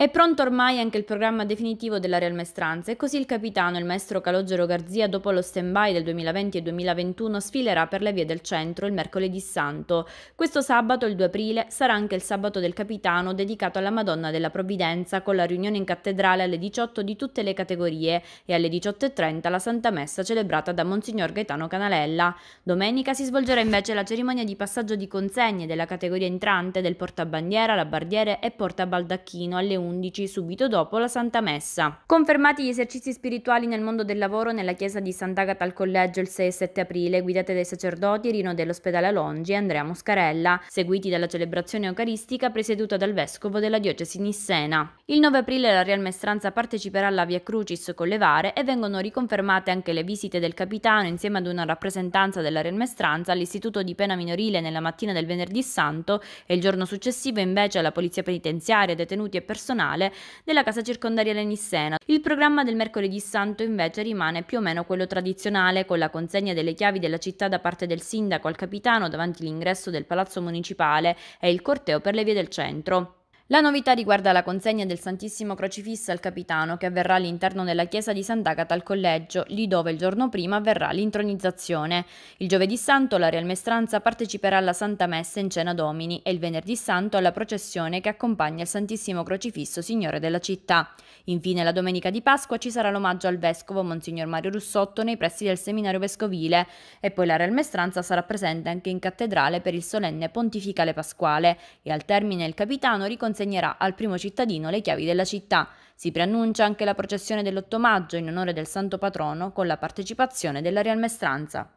È pronto ormai anche il programma definitivo della Real Maestranza e così il capitano, il maestro Calogero Garzia, dopo lo stand-by del 2020 e 2021, sfilerà per le vie del centro il mercoledì santo. Questo sabato, il 2 aprile, sarà anche il sabato del capitano dedicato alla Madonna della Provvidenza con la riunione in cattedrale alle 18 di tutte le categorie e alle 18.30 la Santa Messa celebrata da Monsignor Gaetano Canalella. Domenica si svolgerà invece la cerimonia di passaggio di consegne della categoria entrante del portabandiera, la labardiere e portabaldacchino alle 11 11, subito dopo la Santa Messa. Confermati gli esercizi spirituali nel mondo del lavoro nella chiesa di Sant'Agata al Collegio il 6 e 7 aprile, guidate dai sacerdoti Rino dell'ospedale Alongi e Andrea Muscarella, seguiti dalla celebrazione eucaristica presieduta dal vescovo della diocesi Nissena. Il 9 aprile la Real Mestranza parteciperà alla Via Crucis con le vare e vengono riconfermate anche le visite del capitano insieme ad una rappresentanza della Real Mestranza all'istituto di pena minorile nella mattina del venerdì santo e il giorno successivo invece alla polizia penitenziaria, detenuti e personale personale della casa Circondaria Lenissena. Il programma del mercoledì santo invece rimane più o meno quello tradizionale, con la consegna delle chiavi della città da parte del sindaco al capitano davanti all'ingresso del palazzo municipale e il corteo per le vie del centro. La novità riguarda la consegna del Santissimo Crocifisso al capitano che avverrà all'interno della chiesa di Sant'Agata al collegio, lì dove il giorno prima avverrà l'intronizzazione. Il giovedì santo la Real Mestranza parteciperà alla Santa Messa in Cena Domini e il venerdì santo alla processione che accompagna il Santissimo Crocifisso Signore della città. Infine la domenica di Pasqua ci sarà l'omaggio al vescovo Monsignor Mario Russotto nei pressi del seminario vescovile e poi la Real Mestranza sarà presente anche in cattedrale per il solenne pontificale pasquale e al termine il capitano riconsiglierà consegnerà al primo cittadino le chiavi della città. Si preannuncia anche la processione dell'8 maggio in onore del santo patrono con la partecipazione della Real Mestranza.